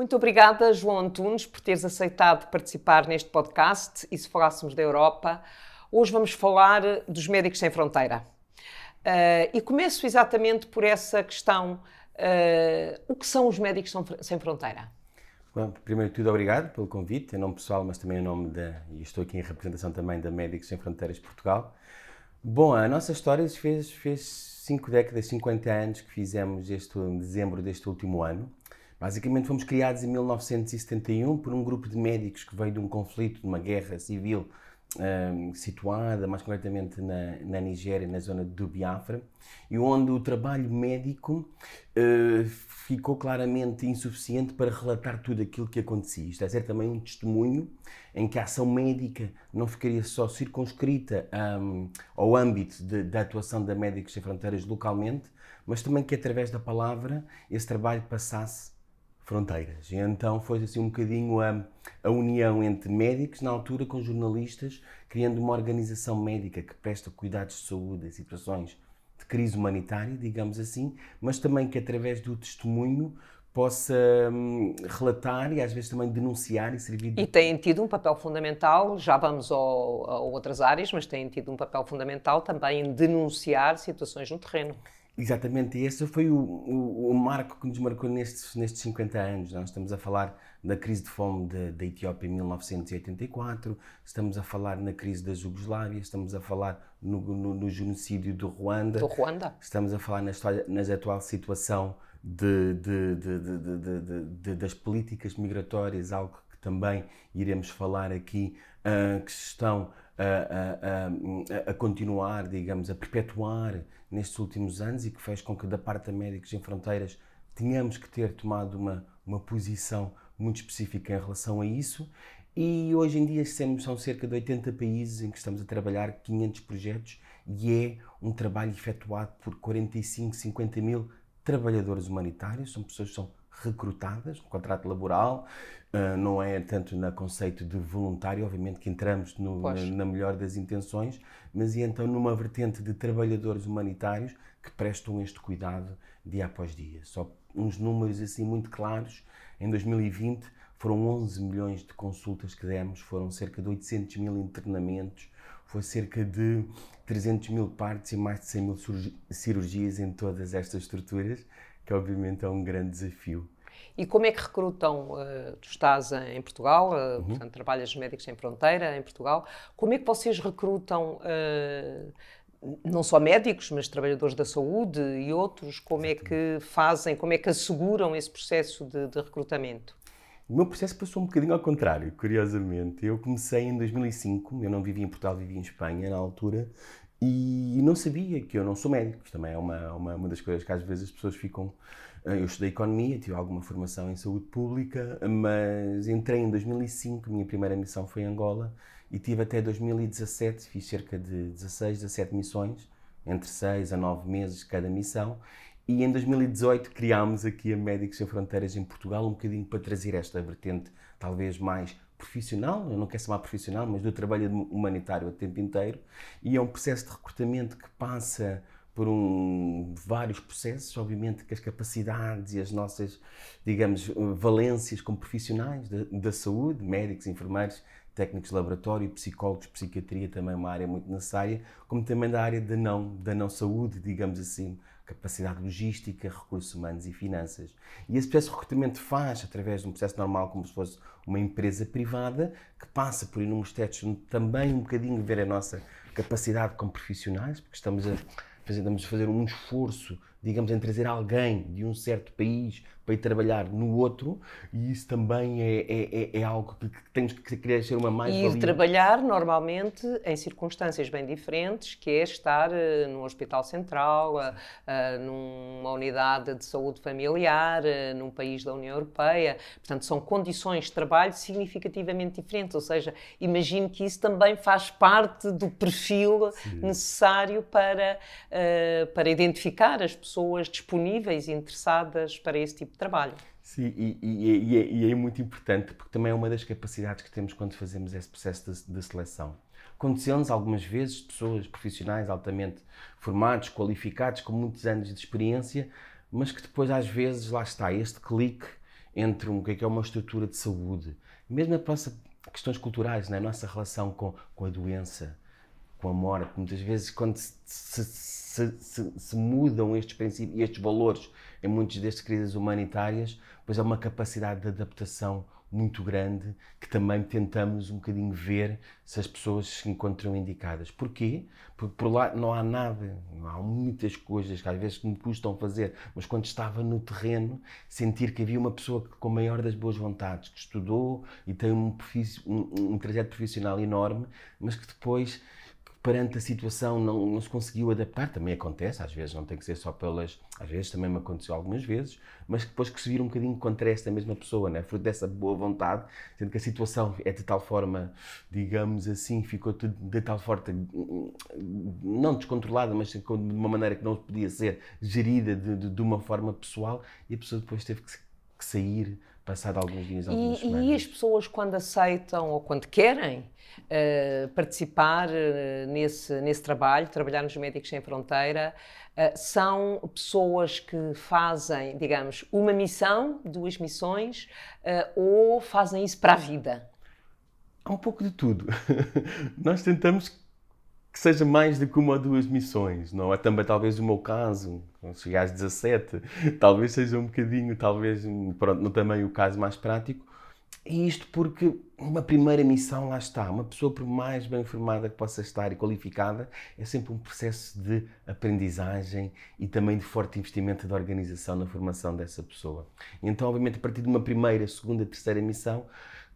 Muito obrigada, João Antunes, por teres aceitado participar neste podcast e se falássemos da Europa. Hoje vamos falar dos Médicos Sem Fronteira. Uh, e começo exatamente por essa questão: uh, o que são os Médicos Sem Fronteira? Bom, primeiro de tudo, obrigado pelo convite, em nome pessoal, mas também em nome da. e estou aqui em representação também da Médicos Sem Fronteiras de Portugal. Bom, a nossa história fez, fez cinco décadas, 50 anos que fizemos este dezembro deste último ano. Basicamente fomos criados em 1971 por um grupo de médicos que veio de um conflito, de uma guerra civil um, situada mais concretamente na, na, Nigéria, na zona do Biafra, e onde o trabalho médico uh, ficou claramente insuficiente para relatar tudo aquilo que acontecia. Isto é também um testemunho em que a ação médica não ficaria só circunscrita um, ao âmbito da atuação da Médicos Sem Fronteiras localmente, mas também que através da palavra esse trabalho passasse fronteiras. E então foi assim um bocadinho a, a união entre médicos, na altura com jornalistas, criando uma organização médica que presta cuidados de saúde em situações de crise humanitária, digamos assim, mas também que através do testemunho possa hum, relatar e às vezes também denunciar e servir de... E têm tido um papel fundamental, já vamos ao, a outras áreas, mas têm tido um papel fundamental também em denunciar situações no terreno. Exatamente, e esse foi o, o, o, marco que nos marcou nestes, nestes 50 anos. Nós estamos a falar da crise de fome da Etiópia em 1984, estamos a falar na crise da Jugoslávia, estamos a falar no, no, no genocídio do Ruanda, do Ruanda, estamos a falar na, história, na atual situação de, de, de, das políticas migratórias, algo que também iremos falar aqui, uh, que estão a, a, a, continuar, digamos, a perpetuar nestes últimos anos e que fez com que da parte da Médicos em Fronteiras tínhamos que ter tomado uma, uma posição muito específica em relação a isso. E hoje em dia são cerca de 80 países em que estamos a trabalhar 500 projetos e é um trabalho efetuado por 45, 50 mil trabalhadores humanitários, são pessoas que são recrutadas, no contrato laboral, uh, não é tanto no conceito de voluntário, obviamente que entramos no, na, na, melhor das intenções, mas e então numa vertente de trabalhadores humanitários que prestam este cuidado dia após dia. Só uns números assim muito claros, em 2020 foram 11 milhões de consultas que demos, foram cerca de 800 mil internamentos, foi cerca de 300 mil partes e mais de 100 mil cirurgias em todas estas estruturas que obviamente é um grande desafio. E como é que recrutam? Eh, tu estás em Portugal, eh, uhum. portanto, trabalhas Médicos Sem Fronteira em Portugal. Como é que vocês recrutam eh, não só médicos, mas trabalhadores da saúde e outros? Como é que fazem, como é que asseguram esse processo de, de recrutamento? O meu processo passou um bocadinho ao contrário, curiosamente. Eu comecei em 2005, eu não vivia em Portugal, vivia em Espanha na altura, e não sabia que eu não sou médico, isto também é uma, uma, uma das coisas que às vezes as pessoas ficam. Ah, eu estudei economia, tive alguma formação em saúde pública, mas entrei em 2005, minha primeira missão foi em Angola e tive até 2017, fiz cerca de 16, 17 missões, entre 6 a 9 meses cada missão. E em 2018 criámos aqui a Médicos Sem Fronteiras em Portugal, um bocadinho para trazer esta vertente talvez mais profissional, eu não quero chamar profissional, mas do trabalho humanitário o tempo inteiro, e é um processo de recrutamento que passa por um, vários processos, obviamente que as capacidades e as nossas, digamos, valências como profissionais da, saúde, médicos, enfermeiros, técnicos de laboratório, psicólogos, psiquiatria também é uma área muito necessária, como também da área da não, da não saúde, digamos assim, capacidade logística, recursos humanos e finanças. E esse processo de recrutamento faz através de um processo normal, como se fosse uma empresa privada, que passa por inúmeros testes, também um bocadinho ver a nossa capacidade como profissionais, porque estamos a fazer, estamos a fazer um esforço digamos, em trazer alguém de um certo país para ir trabalhar no outro, e isso também é, é, é, é algo que, que temos que querer ser uma mais-valia. E ir trabalhar normalmente em circunstâncias bem diferentes, que é estar uh, num hospital central, uh, numa unidade de saúde familiar, uh, num país da União Europeia. Portanto, são condições de trabalho significativamente diferentes, ou seja, imagino que isso também faz parte do perfil Sim. necessário para, eh, para identificar as pessoas pessoas disponíveis e interessadas para esse tipo de trabalho. Sim, e, e, e, é, e, é, muito importante, porque também é uma das capacidades que temos quando fazemos esse processo de, de seleção. Aconteceu-nos algumas vezes pessoas profissionais altamente formados, qualificados, com muitos anos de experiência, mas que depois, às vezes, lá está, este clique entre um, o que é, que é uma estrutura de saúde, mesmo a nossa questões culturais, na né? nossa relação com, com a doença, com a morte. Muitas vezes, quando se, se, se, se mudam estes princípios e estes valores em muitas destas crises humanitárias, pois há uma capacidade de adaptação muito grande que também tentamos um bocadinho ver se as pessoas se encontram indicadas. Porquê? Porque por lá não há nada, não há muitas coisas que às vezes me custam fazer, mas quando estava no terreno, sentir que havia uma pessoa que, com a maior das boas vontades, que estudou e tem um, um, um trajeto profissional enorme, mas que depois perante a situação não, não, se conseguiu adaptar, também acontece, às vezes não tem que ser só pelas. Às vezes também me aconteceu algumas vezes, mas depois que se vira um bocadinho contra esta mesma pessoa, né? fruto dessa boa vontade, sendo que a situação é de tal forma, digamos assim, ficou de tal forma, não descontrolada, mas de uma maneira que não podia ser gerida de, de, de uma forma pessoal, e a pessoa depois teve que, que sair passado alguns dias, algumas e, semanas. E as pessoas, quando aceitam ou quando querem uh, participar uh, nesse, nesse trabalho, trabalhar nos Médicos Sem Fronteira, uh, são pessoas que fazem, digamos, uma missão, duas missões, ou fazem isso para a vida? Há um pouco de tudo. Nós tentamos que seja mais do que uma ou duas missões, não é? Também talvez o meu caso, quando chegar às 17, talvez seja um bocadinho, talvez, pronto, também o caso mais prático. E isto porque uma primeira missão, lá está, uma pessoa por mais bem formada que possa estar e qualificada, é sempre um processo de aprendizagem e também de forte investimento da organização na formação dessa pessoa. Então, obviamente, a partir de uma primeira, segunda, terceira missão,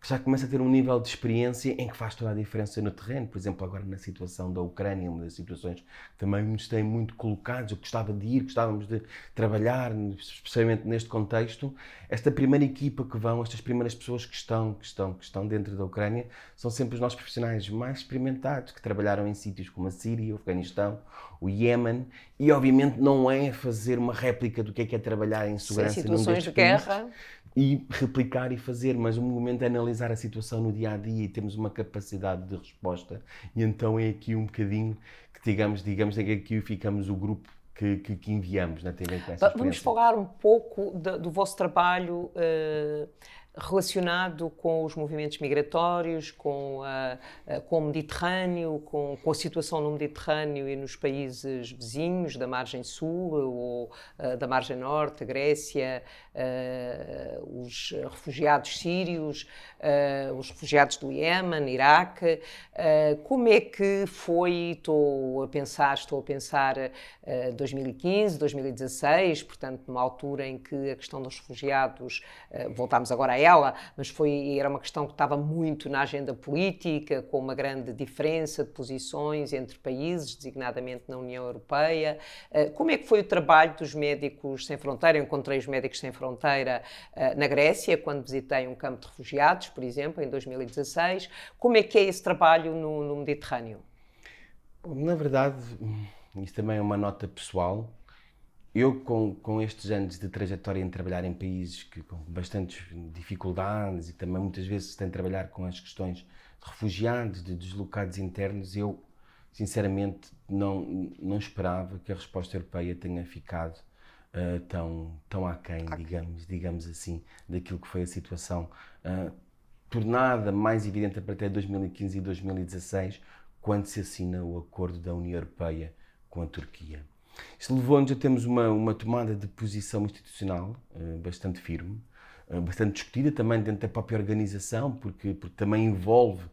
que já começa a ter um nível de experiência em que faz toda a diferença no terreno. Por exemplo, agora na situação da Ucrânia, uma das situações que também nos tem muito colocados, eu gostava de ir, gostávamos de trabalhar, especialmente neste contexto. Esta primeira equipa que vão, estas primeiras pessoas que estão, que estão, que estão dentro da Ucrânia, são sempre os nossos profissionais mais experimentados, que trabalharam em sítios como a Síria, o Afeganistão o Iémen, e obviamente não é fazer uma réplica do que é que é trabalhar em segurança Sim, situações de guerra. e replicar e fazer, mas o momento é analisar a situação no dia a dia e temos uma capacidade de resposta. E então é aqui um bocadinho que, digamos, digamos é que aqui ficamos o grupo que, que, que enviamos na né? TV Vamos falar um pouco de, do vosso trabalho. Uh relacionado com os movimentos migratórios, com, a, ah, ah, com o Mediterrâneo, com, com, a situação no Mediterrâneo e nos países vizinhos, da margem sul ou ah, da margem norte, a Grécia, os refugiados sírios, os refugiados do Iémen, Iraque. como é que foi, estou a pensar, estou a pensar 2015, 2016, portanto, numa altura em que a questão dos refugiados, voltámos agora à ela, mas foi, era uma questão que estava muito na agenda política, com uma grande diferença de posições entre países, designadamente na União Europeia. Eh, como é que foi o trabalho dos Médicos Sem Fronteira? Eu encontrei os Médicos Sem Fronteira eh, na Grécia, quando visitei um campo de refugiados, por exemplo, em 2016. Como é que é esse trabalho no, no Mediterrâneo? na verdade, hum, isso também é uma nota pessoal eu com, com estes anos de trajetória em trabalhar em países que, com bastantes dificuldades e também muitas vezes tem de trabalhar com as questões de refugiados, de deslocados internos, eu sinceramente não, não esperava que a resposta europeia tenha ficado uh, tão, tão aquém, okay. digamos, digamos assim, daquilo que foi a situação uh, tornada mais evidente até 2015 e 2016, quando se assina o acordo da União Europeia com a Turquia. Isto levou-nos a termos uma, uma tomada de posição institucional uh, bastante firme, uh, bastante discutida também dentro da própria organização, porque, porque também envolve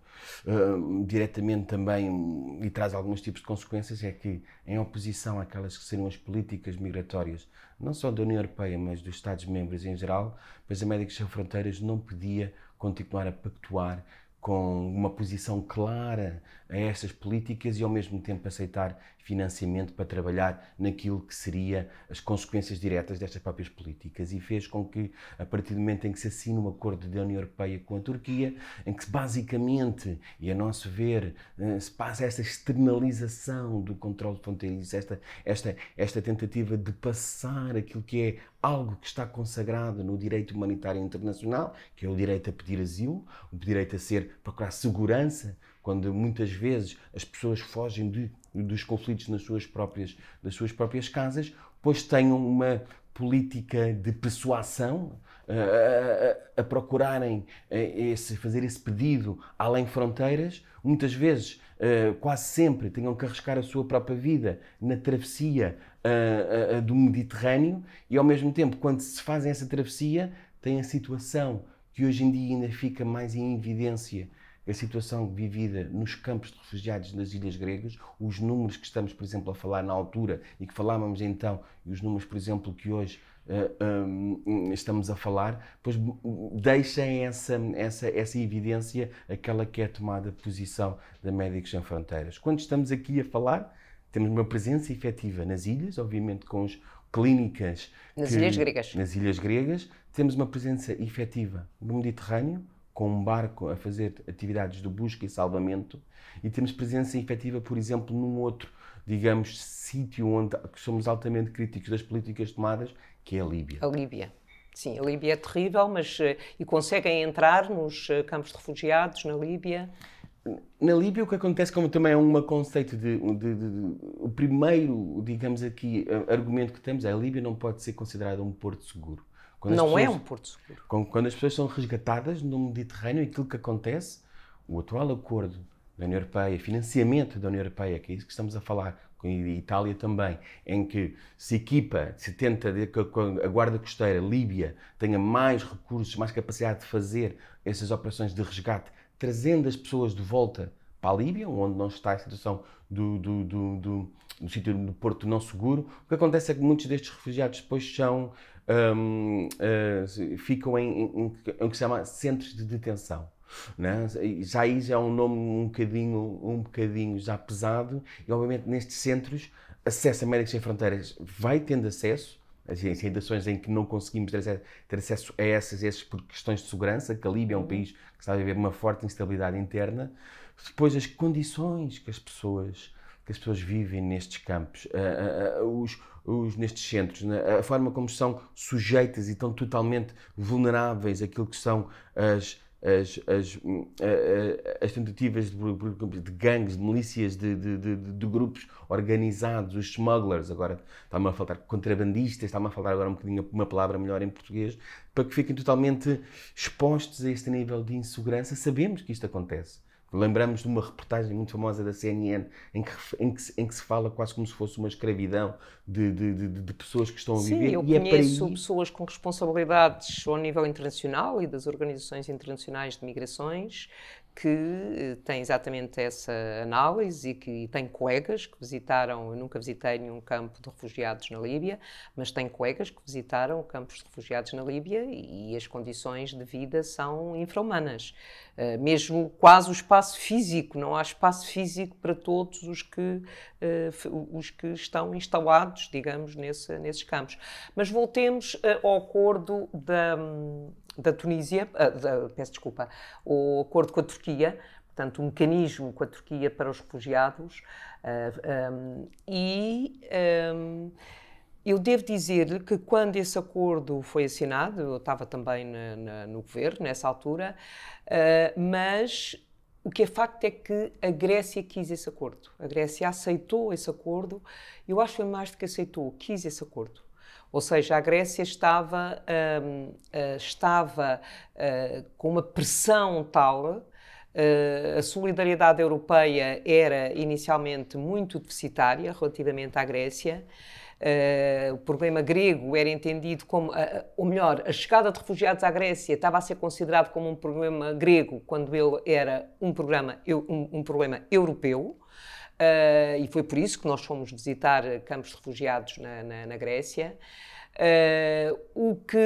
uh, diretamente também e traz alguns tipos de consequências, é que em oposição àquelas que seriam as políticas migratórias, não só da União Europeia, mas dos Estados-membros em geral, pois a Médicos Sem Fronteiras não podia continuar a pactuar com uma posição clara a estas políticas e ao mesmo tempo aceitar financiamento para trabalhar naquilo que seria as consequências diretas destas próprias políticas e fez com que, a partir do momento em que se assina um acordo da União Europeia com a Turquia, em que basicamente, e a nosso ver, eh, se passa esta externalização do controle fronteiriço, esta, esta, esta tentativa de passar aquilo que é algo que está consagrado no direito humanitário internacional, que é o direito a pedir asilo, o direito a ser procurar segurança, quando muitas vezes as pessoas fogem de dos conflitos nas suas próprias, das suas próprias casas, pois tenham uma política de persuasão a, eh, a, eh, a procurarem eh, esse, fazer esse pedido além fronteiras, muitas vezes, quase sempre, tenham que arriscar a sua própria vida na travessia do Mediterrâneo e, ao mesmo tempo, quando se fazem essa travessia, tem a situação que hoje em dia ainda fica mais em evidência a situação vivida nos campos de refugiados nas ilhas gregas, os números que estamos, por exemplo, a falar na altura e que falávamos então, e os números, por exemplo, que hoje uh, eh, um, eh, estamos a falar, pois hum, deixem essa, essa, essa evidência, aquela que é a tomada de posição da Médicos Sem Fronteiras. Quando estamos aqui a falar, temos uma presença efetiva nas ilhas, obviamente com os clínicas nas que, ilhas gregas. Nas ilhas gregas, temos uma presença efetiva no Mediterrâneo, com um barco a fazer atividades de busca e salvamento e temos presença efetiva, por exemplo, num outro, digamos, sítio onde somos altamente críticos das políticas tomadas, que é a Líbia. A Líbia. Sim, a Líbia é terrível, mas eh, e conseguem entrar nos eh, campos de refugiados na Líbia? Na Líbia, o que acontece, como também é um conceito de, de, de, de, O primeiro, digamos aqui, argumento que temos é a Líbia não pode ser considerada um porto seguro. Quando não é pessoas, é um porto seguro. Quando as pessoas são resgatadas no Mediterrâneo, aquilo que acontece, o atual acordo da União Europeia, financiamento da União Europeia, que é isso que estamos a falar, com a Itália também, em que se equipa, se tenta que a Guarda Costeira Líbia tenha mais recursos, mais capacidade de fazer essas operações de resgate, trazendo as pessoas de volta para a Líbia, onde não está a situação do, do, do, do, do sítio do porto não seguro. O que acontece é que muitos destes refugiados depois são um, uh, ah, ficam em, em, em, que se chama centros de detenção. Né? Já aí já é um nome um bocadinho, um bocadinho já pesado, e obviamente nestes centros, Acesso Médicos Sem Fronteiras vai tendo acesso, em situações em que não conseguimos ter acesso, a essas, essas por questões de segurança, que a Líbia é um uhum. país que está a viver uma forte instabilidade interna. Depois, as condições que as pessoas, que as pessoas vivem nestes campos, uh, uh, uh, os, os, nestes centros, né? a forma como são sujeitas e estão totalmente vulneráveis àquilo que são as, as, as, hum, as tentativas de, de gangues, de milícias, de, de, de, de grupos organizados, os smugglers, agora está-me a faltar contrabandistas, está-me a faltar agora um bocadinho uma palavra melhor em português, para que fiquem totalmente expostos a este nível de insegurança. Sabemos que isto acontece. Lembramos de uma reportagem muito famosa da CNN em que, em que, em que se fala quase como se fosse uma escravidão de, de, de, de pessoas que estão a viver. Sim, eu e é conheço é aí... pessoas com responsabilidades ao nível internacional e das organizações internacionais de migrações que eh, tem exatamente essa análise e que tem colegas que visitaram, eu nunca visitei nenhum campo de refugiados na Líbia, mas tem colegas que visitaram campos de refugiados na Líbia e, as condições de vida são infrahumanas. Eh, mesmo quase o espaço físico, não há espaço físico para todos os que, eh, os que estão instalados, digamos, nesse, nesses campos. Mas voltemos ao acordo da hum, da Tunísia, uh, peço desculpa, o acordo com a Turquia, portanto, o um mecanismo com a Turquia para os refugiados. Uh, ah, um, ah, e um, eu devo dizer-lhe que quando esse acordo foi assinado, eu estava também na, na, no governo nessa altura, uh, mas o que é facto é que a Grécia quis esse acordo. A Grécia aceitou esse acordo. Eu acho que foi mais do que aceitou, quis esse acordo. Ou seja, a Grécia estava, um, eh, estava uh, com uma pressão tal Uh, a solidariedade europeia era inicialmente muito deficitária relativamente à Grécia. Uh, o problema grego era entendido como, uh, ou melhor, a chegada de refugiados à Grécia estava a ser considerado como um problema grego quando ele era um, programa, um, um problema europeu. Ah, e foi por isso que nós fomos visitar campos de refugiados na, na, na Grécia. Uh, o que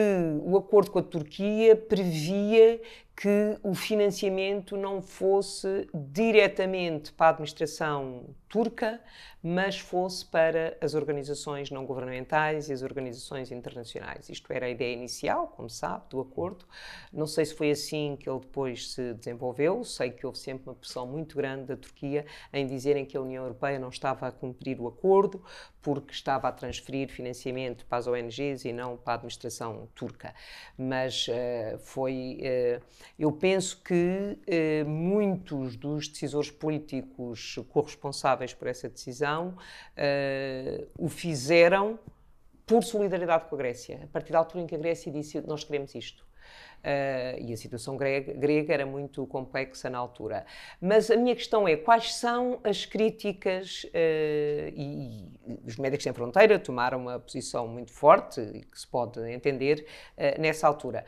o acordo com a Turquia previa que o financiamento não fosse diretamente para a administração turca, mas fosse para as organizações não governamentais e as organizações internacionais. Isto era a ideia inicial, como sabe, do acordo. Não sei se foi assim que ele depois se desenvolveu. Sei que houve sempre uma pressão muito grande da Turquia em dizerem que a União Europeia não estava a cumprir o acordo porque estava a transferir financiamento para as ONGs e não para a administração turca. Mas uh, foi. Uh, eu penso que eh, muitos dos decisores políticos corresponsáveis por essa decisão eh, o fizeram por solidariedade com a Grécia, a partir da altura em que a Grécia disse nós queremos isto. Uh, e a situação grega, grega, era muito complexa na altura. Mas a minha questão é: quais são as críticas? Uh, e, e, os Médicos Sem Fronteira tomaram uma posição muito forte, que se pode entender, uh, nessa altura.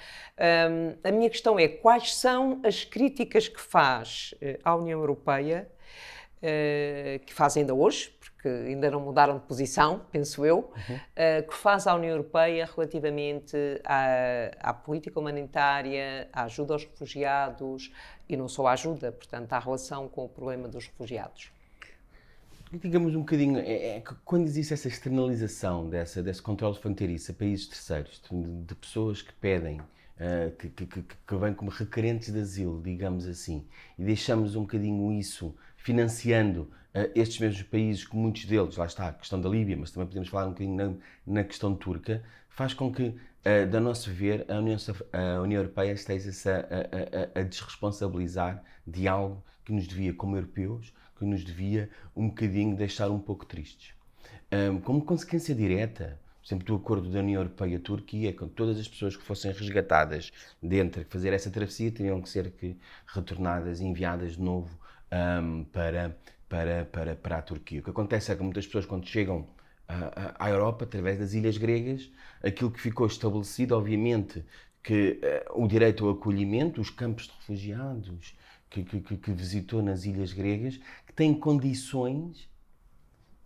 Um, a minha questão é: quais são as críticas que faz à União Europeia? uh, que faz ainda hoje, porque ainda não mudaram de posição, penso eu, uhum. uh, que faz à União Europeia relativamente à, à, política humanitária, à ajuda aos refugiados e não só à ajuda, portanto, à relação com o problema dos refugiados. Digamos um bocadinho, é, é, quando existe essa externalização dessa, desse controle fronteiriço a países terceiros, de, de pessoas que pedem Uh, que, que, que, que, vêm como requerentes de asilo, digamos assim, e deixamos um bocadinho isso financiando eh, estes mesmos países, que muitos deles, lá está a questão da Líbia, mas também podemos falar um bocadinho na, na questão turca, faz com que, uh, da nosso ver, a União, a União Europeia esteja-se a, a, a, desresponsabilizar de algo que nos devia, como europeus, que nos devia um bocadinho deixar um pouco tristes. Um, como consequência direta, por exemplo, do acordo da União Europeia-Turquia, com todas as pessoas que fossem resgatadas dentro, que fazer essa travessia, teriam que ser que, retornadas e enviadas de novo um, para, para, para, para a Turquia. O que acontece é que muitas pessoas, quando chegam ah, ah, à, Europa, através das ilhas gregas, aquilo que ficou estabelecido, obviamente, que uh, o direito ao acolhimento, os campos de refugiados que, que, que visitou nas ilhas gregas, que têm condições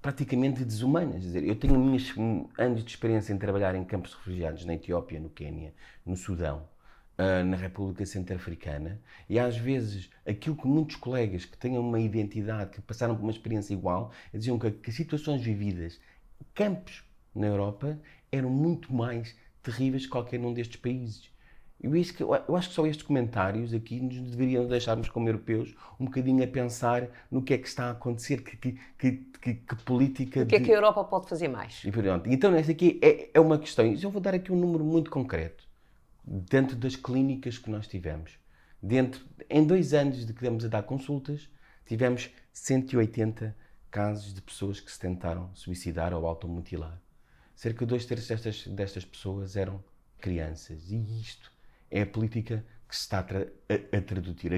praticamente desumanas. Quer dizer, eu tenho hum, anos de experiência em trabalhar em campos de refugiados na Etiópia, no Quênia, no Sudão, ah, na República Centro-Africana e às vezes aquilo que muitos colegas que têm uma identidade, que passaram por uma experiência igual, diziam que, que situações vividas, campos na Europa, eram muito mais terríveis que qualquer um destes países. Eu acho, que, eu acho que só estes comentários aqui nos deveriam deixarmos, como europeus, um bocadinho a pensar no que é que está a acontecer, que, que, que, que política. O que é de... é que a Europa pode fazer mais? E, pronto, então, esta aqui é, é uma questão. Eu vou dar aqui um número muito concreto dentro das clínicas que nós tivemos. Dentro, em dois anos de que demos a dar consultas, tivemos 180 casos de pessoas que se tentaram suicidar ou automutilar. Cerca de dois terços destas, destas pessoas eram crianças. E isto é a política que se está a, tra a, a traduzir,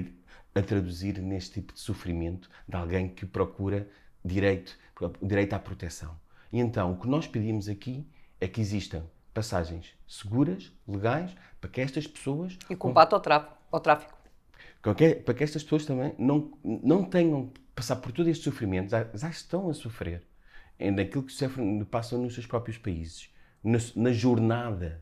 a, a, traduzir neste tipo de sofrimento de alguém que procura direito, direito à proteção. E então, o que nós pedimos aqui é que existam passagens seguras, legais, para que estas pessoas. E combate ao, tráfico. Ao tráfico. Para que estas pessoas também não, não tenham que passar por todo este sofrimento, já, já estão a sofrer eh, naquilo que sofrem, passam nos seus próprios países, na, na jornada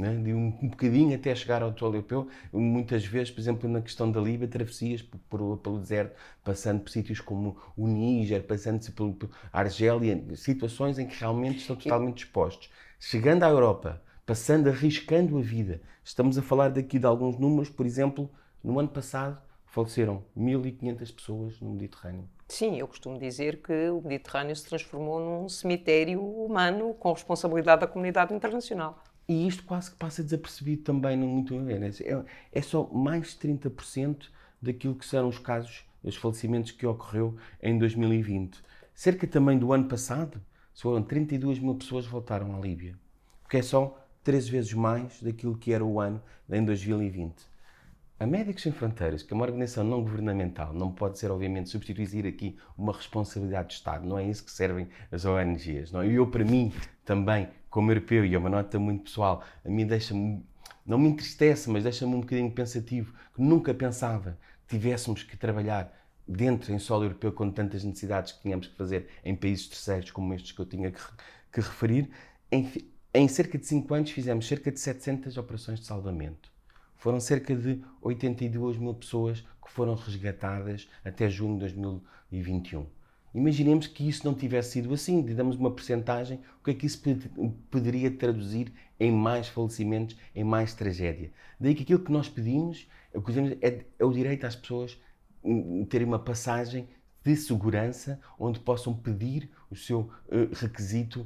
né? de um, bocadinho até chegar ao tolo europeu. Muitas vezes, por exemplo, na questão da Líbia, travessias por, por, pelo deserto, passando por sítios como o Níger, passando-se pela Argélia, situações em que realmente estão totalmente expostos. Chegando à Europa, passando, arriscando a vida, estamos a falar daqui de alguns números, por exemplo, no ano passado faleceram 1.500 pessoas no Mediterrâneo. Sim, eu costumo dizer que o Mediterrâneo se transformou num cemitério humano com responsabilidade da comunidade internacional. E isto quase que passa desapercebido também não muito awareness. É, é só mais de 30% daquilo que serão os casos, os falecimentos que ocorreu em 2020. Cerca também do ano passado, foram 32 mil pessoas que voltaram à Líbia, o que é só três vezes mais daquilo que era o ano em 2020. A Médicos Sem Fronteiras, que é uma organização não governamental, não pode ser, obviamente, substituir aqui uma responsabilidade de Estado. Não é isso que servem as ONGs. Não é? E eu, para mim, também como europeu, e é uma nota muito pessoal, a mim deixa-me, não me entristece, mas deixa-me um bocadinho pensativo, que nunca pensava que tivéssemos que trabalhar dentro, em solo europeu, com tantas necessidades que tínhamos que fazer em países terceiros como estes que eu tinha que, que referir. Em, em cerca de 5 anos fizemos cerca de 700 operações de salvamento. Foram cerca de 82 mil pessoas que foram resgatadas até junho de 2021. Imaginemos que isso não tivesse sido assim, damos uma percentagem, o que é que isso poderia traduzir em mais falecimentos, em mais tragédia? Daí que aquilo que nós pedimos é, é, é o direito às pessoas hum, terem uma passagem de segurança onde possam pedir o seu eh, requisito uh,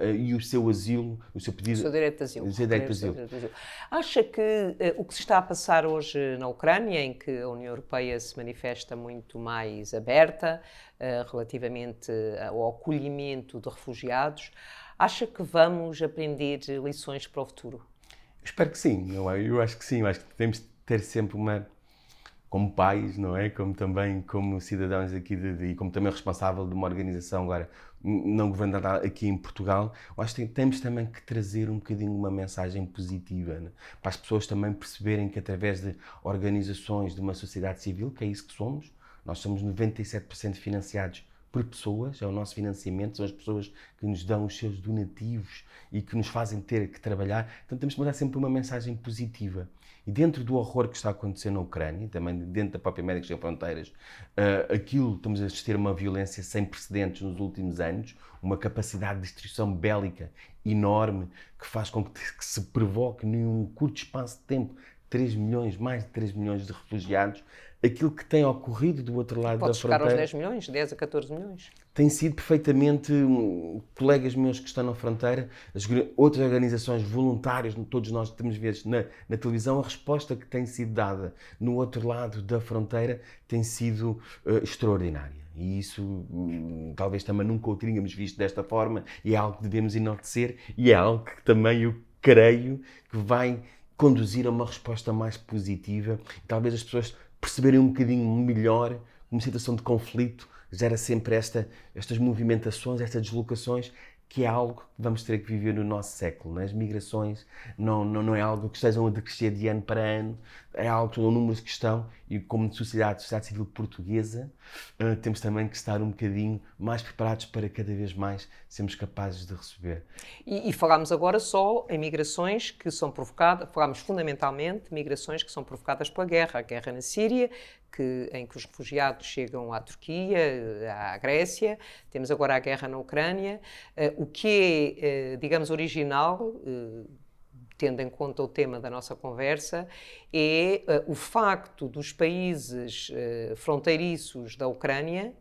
uh, e o seu asilo, o seu pedido. O seu direito de asilo. O seu direito de asilo. Acha que o que se está a passar hoje na Ucrânia, em que a União Europeia se manifesta muito mais aberta relativamente ao acolhimento de refugiados, acha que vamos aprender lições para o futuro? espero que sim, eu, eu acho que sim, eu acho que temos de ter sempre uma como pais, não é? Como também como cidadãos aqui de, e como também responsável de uma organização agora não governada aqui em Portugal, acho que temos também que trazer um bocadinho uma mensagem positiva né? para as pessoas também perceberem que através de organizações de uma sociedade civil, que é isso que somos, nós somos 97% financiados por pessoas, é o nosso financiamento, são as pessoas que nos dão os seus donativos e que nos fazem ter que trabalhar. Então temos que mandar sempre uma mensagem positiva. E dentro do horror que está acontecendo na Ucrânia, também dentro da própria Médicos Sem Fronteiras, uh, aquilo, estamos a assistir a uma violência sem precedentes nos últimos anos, uma capacidade de destruição bélica enorme que faz com que, que se provoque, num curto espaço de tempo, 3 milhões, mais de 3 milhões de refugiados aquilo que tem ocorrido do outro lado da fronteira. Pode chegar aos 10 milhões, 10 a 14 milhões. Tem sido perfeitamente hum, colegas meus que estão na fronteira, as, outras organizações voluntárias, todos nós temos vezes na, na, televisão, a resposta que tem sido dada no outro lado da fronteira tem sido uh, extraordinária. E isso um, talvez também nunca o tínhamos visto desta forma, e é algo que devemos enaltecer, e é algo que também eu creio que vai conduzir a uma resposta mais positiva. Talvez as pessoas perceberem um bocadinho melhor uma situação de conflito gera sempre esta, estas movimentações, estas deslocações que é algo que vamos ter que viver no nosso século. Né? As migrações não, não, não é algo que estejam a decrescer de ano para ano, é algo que são números que estão, e como sociedade, sociedade civil portuguesa, uh, temos também que estar um bocadinho mais preparados para cada vez mais sermos capazes de receber. E, e falámos agora só em migrações que são provocadas, falámos fundamentalmente migrações que são provocadas pela guerra, a guerra na Síria, que, em que os refugiados chegam à Turquia, eh, à Grécia, temos agora a guerra na Ucrânia. Eh, o que é, eh, digamos, original tendo em conta o tema da nossa conversa, é uh, o facto dos países uh, fronteiriços da Ucrânia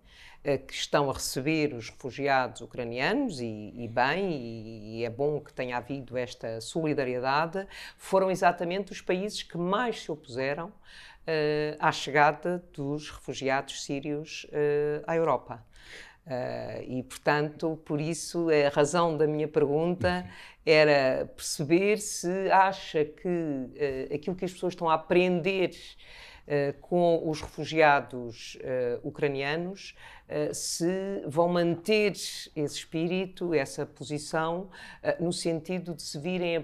que estão a receber os refugiados ucranianos e, e bem e, e, é bom que tenha havido esta solidariedade foram exatamente os países que mais se opuseram eh, à chegada dos refugiados sírios eh, à Europa. Uh, e, portanto, por isso é a razão da minha pergunta uhum. era perceber se acha que uh, aquilo que as pessoas estão a aprender uh, com os refugiados ucranianos se vão manter esse espírito, essa posição, no sentido de se virem a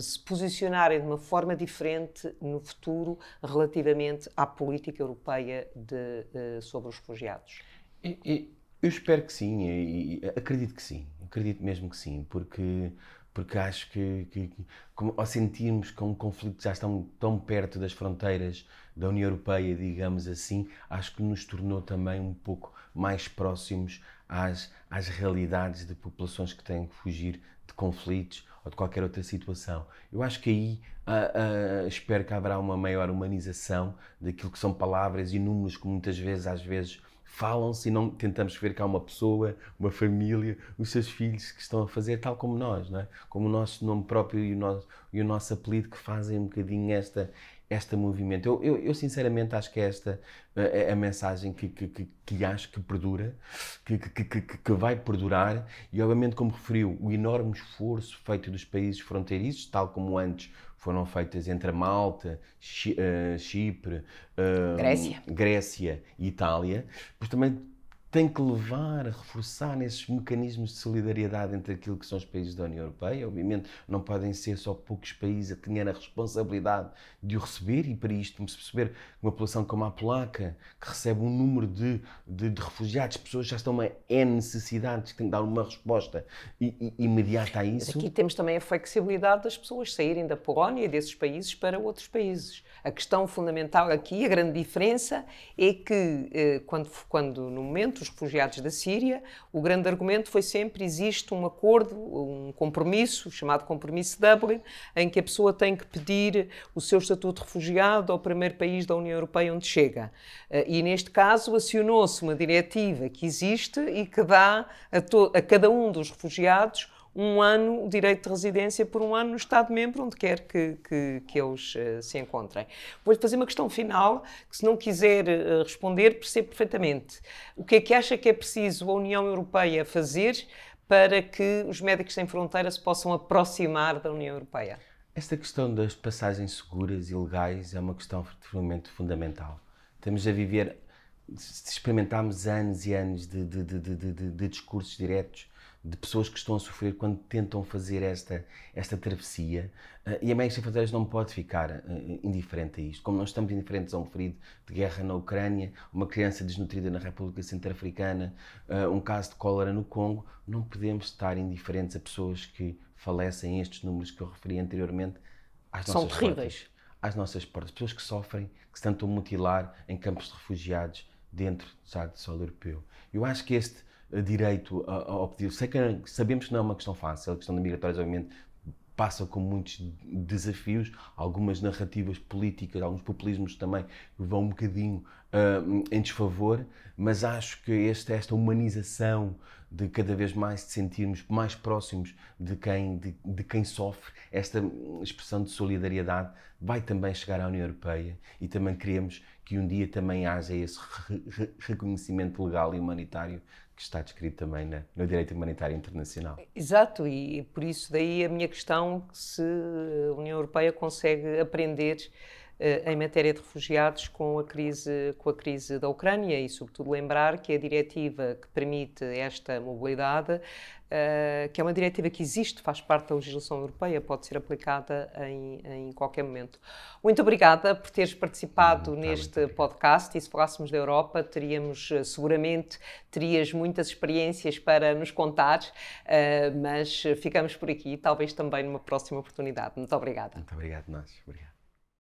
se posicionarem de uma forma diferente no futuro relativamente à política europeia de, eh, sobre os refugiados? Eu espero que sim, e acredito que sim, acredito mesmo que sim, porque porque acho que, que, que como, ao sentirmos que um conflito já está tão perto das fronteiras da União Europeia, digamos assim, acho que nos tornou também um pouco mais próximos às, às realidades de populações que têm que fugir de conflitos, ou de qualquer outra situação. Eu acho que aí uh, uh, espero que haverá uma maior humanização daquilo que são palavras e números que muitas vezes, às vezes, falam-se e não tentamos ver que há uma pessoa, uma família, os seus filhos que estão a fazer, tal como nós, não é? como o nosso nome próprio e o nosso, e o nosso apelido que fazem um bocadinho esta, este movimento. Eu, eu, eu, sinceramente acho que é esta a, eh, é, é a mensagem que, que, que, que, acho que perdura, que, que, que, que vai perdurar e, obviamente, como referiu, o enorme esforço feito dos países fronteiriços, tal como antes foram feitas entre Malta, eh, Chipre, eh, Grécia. Grécia e Itália, pois também tem que levar a reforçar nesses mecanismos de solidariedade entre aquilo que são os países da União Europeia. Obviamente, não podem ser só poucos países a terem a responsabilidade de o receber, e para isto, como se perceber, uma população como a polaca, que recebe um número de, de, de refugiados, pessoas já estão a N necessidades, que têm que dar uma resposta i, i, imediata a isso. Mas aqui temos também a flexibilidade das pessoas saírem da Polónia e desses países para outros países. A questão fundamental aqui, a grande diferença, é que eh, quando, quando no momento dos refugiados da Síria, o grande argumento foi sempre existe um acordo, um compromisso, chamado compromisso de Dublin, em que a pessoa tem que pedir o seu estatuto de refugiado ao primeiro país da União Europeia onde chega. Eh, e neste caso acionou-se uma diretiva que existe e que dá a, a cada um dos refugiados um ano, o direito de residência por um ano no Estado-membro, onde quer que, que, que eles uh, se encontrem. Vou-lhe fazer uma questão final, que se não quiser uh, responder, percebo perfeitamente. O que é que acha que é preciso a União Europeia fazer para que os Médicos Sem Fronteiras se possam aproximar da União Europeia? Esta questão das passagens seguras e legais é uma questão fundamental. Estamos a viver, experimentámos anos e anos de, de, de, de discursos diretos de pessoas que estão a sofrer quando tentam fazer esta, esta travessia. Eh, e a Médicos Sem Fronteiras não pode ficar eh, indiferente a isto. Como nós estamos indiferentes a um ferido de guerra na Ucrânia, uma criança desnutrida na República Centro-Africana, eh, um caso de cólera no Congo, não podemos estar indiferentes a pessoas que falecem, estes números que eu referi anteriormente. Às São nossas terríveis. Portas, às nossas portas. Pessoas que sofrem, que se tentam mutilar em campos de refugiados dentro do Estado de solo europeu. Eu acho que este direito ao pedido. Sei que, sabemos que não é uma questão fácil, a questão da migratória, obviamente, passa com muitos desafios, algumas narrativas políticas, alguns populismos também vão um bocadinho uh, em desfavor, mas acho que esta, esta humanização de cada vez mais de sentirmos mais próximos de quem, de, de, quem sofre, esta expressão de solidariedade vai também chegar à União Europeia e também queremos que um dia também haja esse re, re, reconhecimento legal e humanitário que está descrito também na, no direito humanitário internacional. Exato, e por isso daí a minha questão se a União Europeia consegue aprender eh, em matéria de refugiados com a crise com a crise da Ucrânia e sobretudo lembrar que a diretiva que permite esta mobilidade eh, que é uma diretiva que existe, faz parte da legislação europeia, pode ser aplicada em, em qualquer momento. Muito obrigada por teres participado tá, neste podcast e se falássemos da Europa, teríamos eh, seguramente terias muitas experiências para nos contar, mas ficamos por aqui, talvez também numa próxima oportunidade. Muito obrigada. Muito obrigado, Márcio. Obrigado.